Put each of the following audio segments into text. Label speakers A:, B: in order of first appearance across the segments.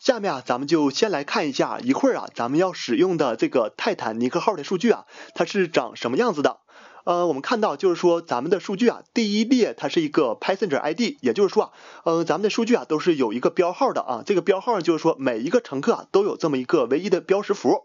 A: 下面啊，咱们就先来看一下，一会儿啊，咱们要使用的这个泰坦尼克号的数据啊，它是长什么样子的？呃，我们看到就是说，咱们的数据啊，第一列它是一个 Passenger ID，也就是说啊，嗯，咱们的数据啊都是有一个标号的啊，这个标号就是说每一个乘客啊都有这么一个唯一的标识符。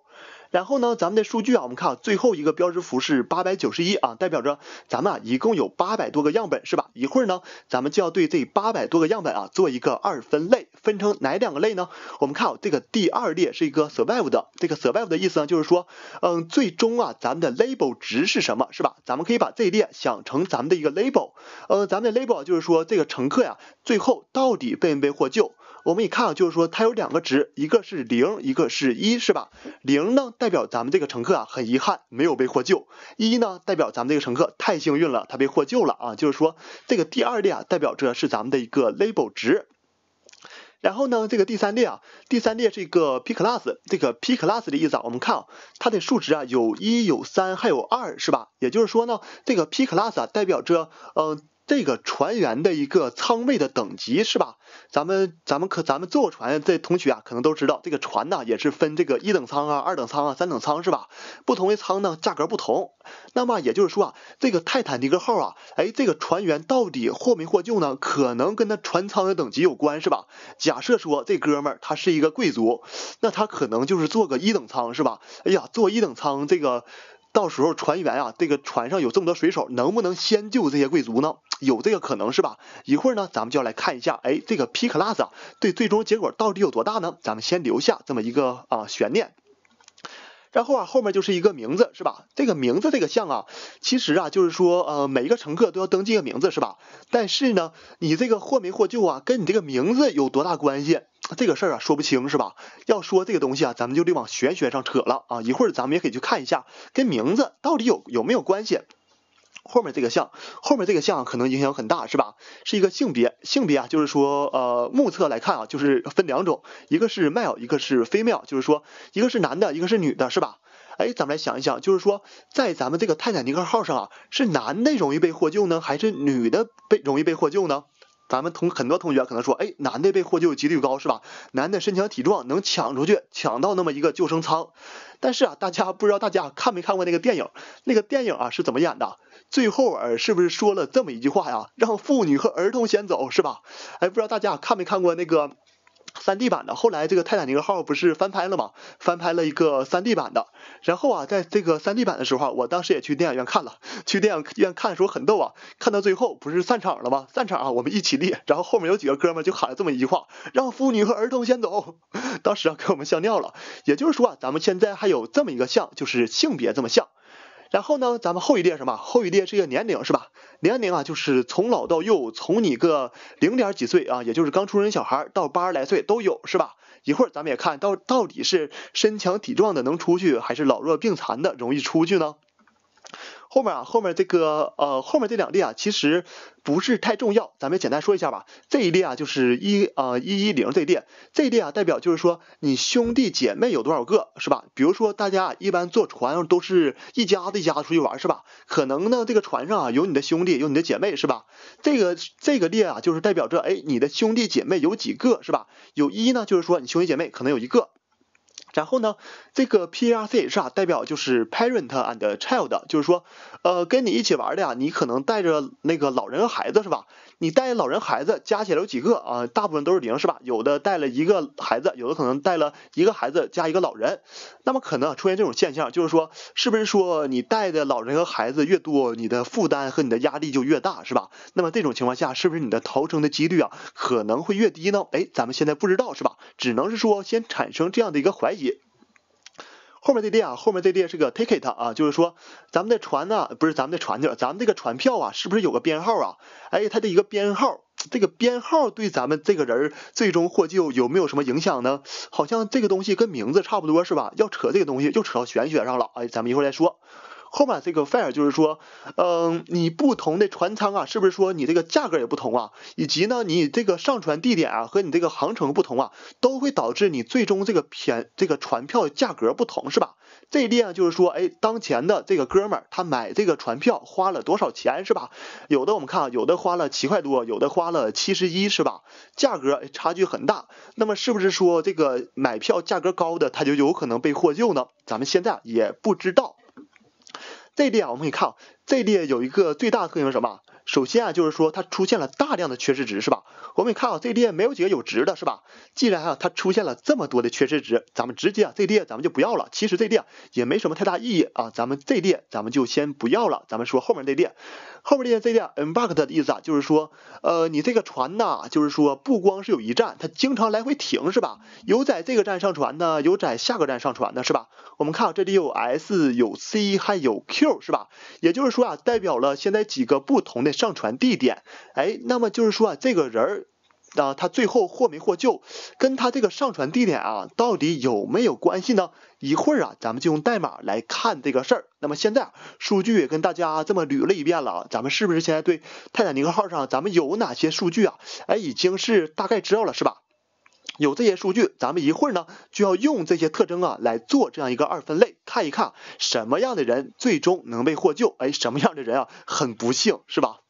A: 然后呢，咱们的数据啊，我们看最后一个标识符是八百九十一啊，代表着咱们啊一共有八百多个样本是吧？一会儿呢，咱们就要对这八百多个样本啊做一个二分类。分成哪两个类呢？我们看啊，这个第二列是一个 survive 的，这个 survive 的意思呢，就是说，嗯，最终啊，咱们的 label 值是什么，是吧？咱们可以把这一列想成咱们的一个 label，呃，咱们的 label 就是说这个乘客呀，最后到底被没被获救？我们一看啊，就是说它有两个值，一个是零，一个是一是吧？零呢代表咱们这个乘客啊，很遗憾没有被获救；一呢代表咱们这个乘客太幸运了，他被获救了啊。就是说这个第二列啊代表着是咱们的一个 label 值。然后呢，这个第三列啊，第三列是一个 p class，这个 p class 的意思啊，我们看啊，它的数值啊有一、有三、还有二，是吧？也就是说呢，这个 p class 啊代表着，嗯。这个船员的一个舱位的等级是吧？咱们咱们可咱们坐船这同学啊，可能都知道这个船呢也是分这个一等舱啊、二等舱啊、三等舱是吧？不同的舱呢价格不同。那么也就是说啊，这个泰坦尼克号啊，哎，这个船员到底获没获救呢？可能跟他船舱的等级有关是吧？假设说这哥们儿他是一个贵族，那他可能就是坐个一等舱是吧？哎呀，坐一等舱这个到时候船员啊，这个船上有这么多水手，能不能先救这些贵族呢？有这个可能是吧？一会儿呢，咱们就要来看一下，哎，这个 P class 啊、对最终结果到底有多大呢？咱们先留下这么一个啊悬念。然后啊，后面就是一个名字是吧？这个名字这个项啊，其实啊，就是说呃，每一个乘客都要登记个名字是吧？但是呢，你这个获没获救啊，跟你这个名字有多大关系？这个事儿啊，说不清是吧？要说这个东西啊，咱们就得往玄学上扯了啊。一会儿咱们也可以去看一下，跟名字到底有有没有关系？后面这个项，后面这个项可能影响很大，是吧？是一个性别，性别啊，就是说，呃，目测来看啊，就是分两种，一个是 male，一个是 female，就是说，一个是男的，一个是女的，是吧？哎，咱们来想一想，就是说，在咱们这个泰坦尼克号上啊，是男的容易被获救呢，还是女的被容易被获救呢？咱们同很多同学可能说，哎，男的被获救几率高是吧？男的身强体壮，能抢出去，抢到那么一个救生舱。但是啊，大家不知道大家看没看过那个电影？那个电影啊是怎么演的？最后啊，是不是说了这么一句话呀？让妇女和儿童先走是吧？哎，不知道大家看没看过那个？3D 版的，后来这个泰坦尼克号不是翻拍了吗？翻拍了一个 3D 版的。然后啊，在这个 3D 版的时候，我当时也去电影院看了，去电影院看的时候很逗啊。看到最后不是散场了吗？散场啊，我们一起立。然后后面有几个哥们就喊了这么一句话：“让妇女和儿童先走。”当时啊，给我们吓尿了。也就是说啊，咱们现在还有这么一个像，就是性别这么像。然后呢，咱们后一列什么？后一列是一个年龄，是吧？年龄啊，就是从老到幼，从你个零点几岁啊，也就是刚出生小孩到八十来岁都有，是吧？一会儿咱们也看到到底是身强体壮的能出去，还是老弱病残的容易出去呢？后面啊，后面这个呃，后面这两列啊，其实不是太重要，咱们简单说一下吧。这一列啊，就是一啊一一零这一列，这一列啊，代表就是说你兄弟姐妹有多少个，是吧？比如说大家一般坐船都是一家子一家子出去玩，是吧？可能呢，这个船上啊有你的兄弟，有你的姐妹，是吧？这个这个列啊，就是代表着，哎，你的兄弟姐妹有几个，是吧？有一呢，就是说你兄弟姐妹可能有一个。然后呢，这个 P R C H 代表就是 parent and child，就是说，呃，跟你一起玩的呀，你可能带着那个老人和孩子是吧？你带老人孩子加起来有几个啊？大部分都是零是吧？有的带了一个孩子，有的可能带了一个孩子加一个老人，那么可能出现这种现象，就是说，是不是说你带的老人和孩子越多，你的负担和你的压力就越大是吧？那么这种情况下，是不是你的逃生的几率啊可能会越低呢？哎，咱们现在不知道是吧？只能是说先产生这样的一个怀疑。后面这列啊，后面这列是个 ticket 啊，就是说咱们的船呢，不是咱们的船票，咱们这个船票啊，是不是有个编号啊？哎，它的一个编号，这个编号对咱们这个人最终获救有没有什么影响呢？好像这个东西跟名字差不多是吧？要扯这个东西，又扯到玄学上了，哎，咱们一会儿再说。后面这个 fare 就是说，嗯，你不同的船舱啊，是不是说你这个价格也不同啊？以及呢，你这个上船地点啊和你这个航程不同啊，都会导致你最终这个便这个船票价格不同，是吧？这一列啊，就是说，哎，当前的这个哥们儿他买这个船票花了多少钱，是吧？有的我们看啊，有的花了七块多，有的花了七十一，是吧？价格差距很大。那么是不是说这个买票价格高的他就有可能被获救呢？咱们现在也不知道。这列啊，我们可以看，这列有一个最大的特征是什么？首先啊，就是说它出现了大量的缺失值，是吧？我们可以看啊，这列没有几个有值的，是吧？既然啊，它出现了这么多的缺失值，咱们直接啊，这列咱们就不要了。其实这列也没什么太大意义啊，咱们这列咱们就先不要了，咱们说后面这列。后面这些这点 embark e d 的意思啊，就是说，呃，你这个船呢，就是说不光是有一站，它经常来回停是吧？有在这个站上船的，有在下个站上船的是吧？我们看这里有 S，有 C，还有 Q 是吧？也就是说啊，代表了现在几个不同的上船地点。哎，那么就是说啊，这个人儿。那他最后获没获救，跟他这个上传地点啊，到底有没有关系呢？一会儿啊，咱们就用代码来看这个事儿。那么现在数据也跟大家这么捋了一遍了，咱们是不是现在对泰坦尼克号上咱们有哪些数据啊？哎，已经是大概知道了是吧？有这些数据，咱们一会儿呢就要用这些特征啊来做这样一个二分类，看一看什么样的人最终能被获救，哎，什么样的人啊很不幸是吧？